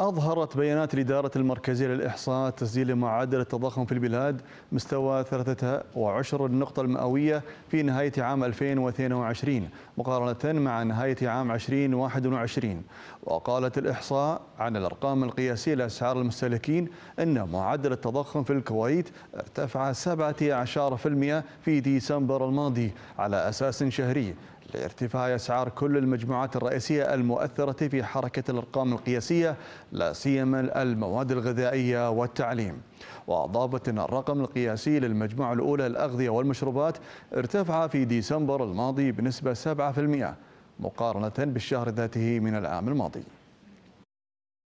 أظهرت بيانات الإدارة المركزية للإحصاء تسجيل معدل التضخم في البلاد مستوى 13 النقطة المئوية في نهاية عام 2022 مقارنة مع نهاية عام 2021 وقالت الإحصاء عن الأرقام القياسية لأسعار المستهلكين أن معدل التضخم في الكويت ارتفع 17% في ديسمبر الماضي على أساس شهري لارتفاع أسعار كل المجموعات الرئيسية المؤثرة في حركة الأرقام القياسية لا سيما المواد الغذائية والتعليم وأضافت أن الرقم القياسي للمجموعة الأولى الأغذية والمشروبات ارتفع في ديسمبر الماضي بنسبة 7% مقارنة بالشهر ذاته من العام الماضي